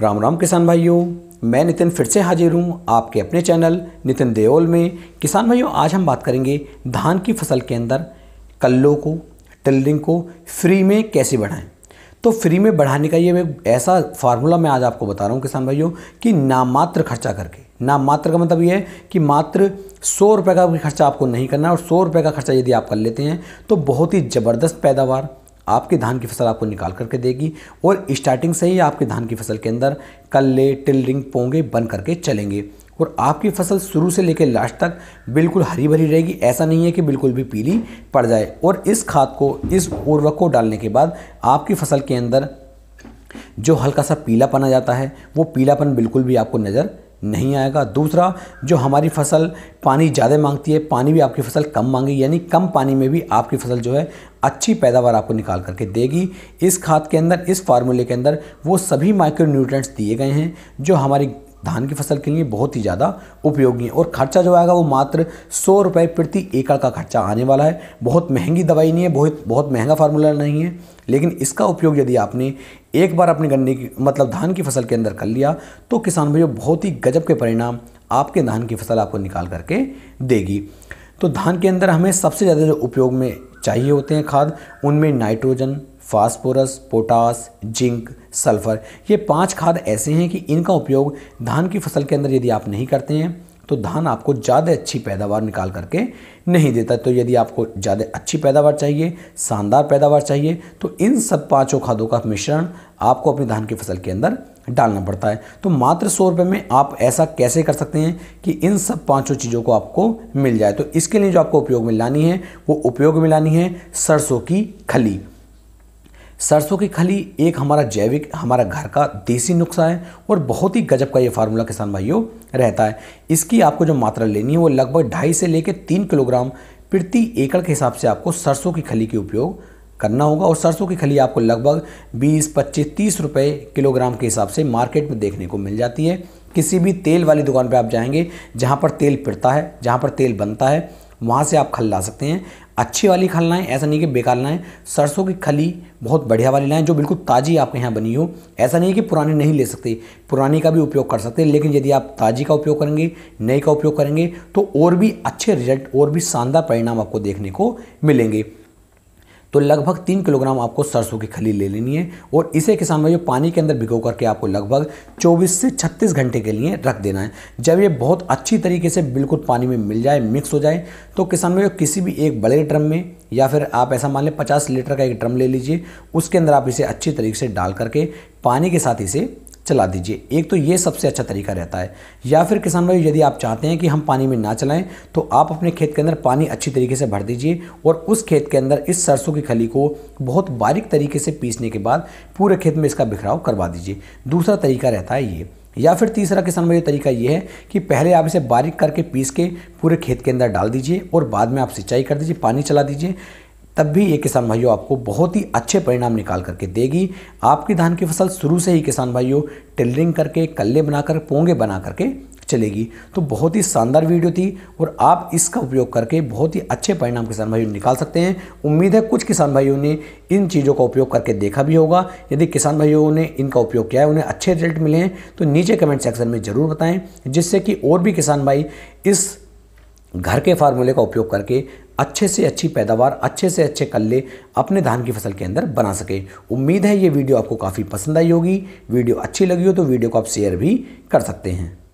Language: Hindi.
राम राम किसान भाइयों मैं नितिन फिर से हाजिर हूँ आपके अपने चैनल नितिन देओल में किसान भाइयों आज हम बात करेंगे धान की फसल के अंदर कल्लों को टिल्डिंग को फ्री में कैसे बढ़ाएं तो फ्री में बढ़ाने का ये ऐसा फार्मूला मैं आज आपको बता रहा हूँ किसान भाइयों कि नामात्र खर्चा करके मात्र का मतलब ये है कि मात्र सौ रुपये का खर्चा आपको नहीं करना और सौ रुपये का खर्चा यदि आप कर लेते हैं तो बहुत ही ज़बरदस्त पैदावार आपके धान की फसल आपको निकाल करके देगी और स्टार्टिंग से ही आपके धान की फसल के अंदर कल्ले टिलरिंग पोंगे बन करके चलेंगे और आपकी फसल शुरू से लेकर लास्ट तक बिल्कुल हरी भरी रहेगी ऐसा नहीं है कि बिल्कुल भी पीली पड़ जाए और इस खाद को इस उर्वरक को डालने के बाद आपकी फसल के अंदर जो हल्का सा पीलापन आ जाता है वो पीलापन बिल्कुल भी आपको नज़र नहीं आएगा दूसरा जो हमारी फसल पानी ज़्यादा मांगती है पानी भी आपकी फसल कम मांगी यानी कम पानी में भी आपकी फसल जो है अच्छी पैदावार आपको निकाल करके देगी इस खाद के अंदर इस फार्मूले के अंदर वो सभी माइक्रो न्यूट्रेंट्स दिए गए हैं जो हमारी धान की फसल के लिए बहुत ही ज़्यादा उपयोगी है और खर्चा जो आएगा वो मात्र सौ रुपये प्रति एकड़ का खर्चा आने वाला है बहुत महंगी दवाई नहीं है बहुत बहुत महंगा फार्मूला नहीं है लेकिन इसका उपयोग यदि आपने एक बार अपने गन्ने की मतलब धान की फसल के अंदर कर लिया तो किसान भाइयों बहुत ही गजब के परिणाम आपके धान की फसल आपको निकाल करके देगी तो धान के अंदर हमें सबसे ज़्यादा जो उपयोग में चाहिए होते हैं खाद उनमें nitrogen phosphorus potash zinc sulphur ये पांच खाद ऐसे हैं कि इनका उपयोग धान की फसल के अंदर यदि आप नहीं करते हैं तो धान आपको ज़्यादा अच्छी पैदावार निकाल करके नहीं देता तो यदि आपको ज़्यादा अच्छी पैदावार चाहिए शानदार पैदावार चाहिए तो इन सब पाँचों खादों का मिश्रण आपको अपनी धान की फसल के अंदर डालना पड़ता है तो मात्र सौ रुपये में आप ऐसा कैसे कर सकते हैं कि इन सब पांचों चीज़ों को आपको मिल जाए तो इसके लिए जो आपको उपयोग में लानी है वो उपयोग में लानी है सरसों की खली सरसों की खली एक हमारा जैविक हमारा घर का देसी नुस्खा है और बहुत ही गजब का ये फार्मूला किसान भाइयों रहता है इसकी आपको जो मात्रा लेनी है वो लगभग ढाई से लेकर तीन किलोग्राम प्रति एकड़ के हिसाब से आपको सरसों की खली के उपयोग करना होगा और सरसों की खली आपको लगभग 20, 25, 30 रुपए किलोग्राम के हिसाब से मार्केट में देखने को मिल जाती है किसी भी तेल वाली दुकान पर आप जाएंगे जहाँ पर तेल पिरता है जहाँ पर तेल बनता है वहाँ से आप खल ला सकते हैं अच्छी वाली खल लाएँ ऐसा नहीं कि बेकार लाएँ सरसों की खली बहुत बढ़िया वाली लाएँ जो बिल्कुल ताज़ी आपके यहाँ बनी हो ऐसा नहीं है कि पुरानी नहीं ले सकते पुरानी का भी उपयोग कर सकते लेकिन यदि आप ताज़ी का उपयोग करेंगे नई का उपयोग करेंगे तो और भी अच्छे रिजल्ट और भी शानदार परिणाम आपको देखने को मिलेंगे तो लगभग तीन किलोग्राम आपको सरसों की खली ले लेनी है और इसे किसान भाइयों पानी के अंदर भिगो करके आपको लगभग 24 से 36 घंटे के लिए रख देना है जब ये बहुत अच्छी तरीके से बिल्कुल पानी में मिल जाए मिक्स हो जाए तो किसान भाइयों किसी भी एक बड़े ड्रम में या फिर आप ऐसा मान लें पचास लीटर का एक ड्रम ले लीजिए उसके अंदर आप इसे अच्छी तरीके से डाल करके पानी के साथ इसे चला दीजिए एक तो ये सबसे अच्छा तरीका रहता है या फिर किसान भाई यदि आप चाहते हैं कि हम पानी में ना चलाएं तो आप अपने खेत के अंदर पानी अच्छी तरीके से भर दीजिए और उस खेत के अंदर इस सरसों की खली को बहुत बारीक तरीके से पीसने के बाद पूरे खेत में इसका बिखराव करवा दीजिए दूसरा तरीका रहता है ये या फिर तीसरा किसान भाई तरीका ये है कि पहले आप इसे बारीक करके पीस के पूरे खेत के अंदर डाल दीजिए और बाद में आप सिंचाई कर दीजिए पानी चला दीजिए तब भी ये किसान भाइयों आपको बहुत ही अच्छे परिणाम निकाल करके देगी आपकी धान की फसल शुरू से ही किसान भाइयों टेलरिंग करके कल्ले बनाकर पोंगे बना करके चलेगी तो बहुत ही शानदार वीडियो थी और आप इसका उपयोग करके बहुत ही अच्छे परिणाम किसान भाइयों निकाल सकते हैं उम्मीद है कुछ किसान भाइयों ने इन चीज़ों का उपयोग करके देखा भी होगा यदि किसान भाइयों ने इनका उपयोग किया है उन्हें अच्छे रिजल्ट मिले हैं तो नीचे कमेंट सेक्शन में ज़रूर बताएं जिससे कि और भी किसान भाई इस घर के फार्मूले का उपयोग करके अच्छे से अच्छी पैदावार अच्छे से अच्छे कल्ले अपने धान की फसल के अंदर बना सकें उम्मीद है ये वीडियो आपको काफ़ी पसंद आई होगी वीडियो अच्छी लगी हो तो वीडियो को आप शेयर भी कर सकते हैं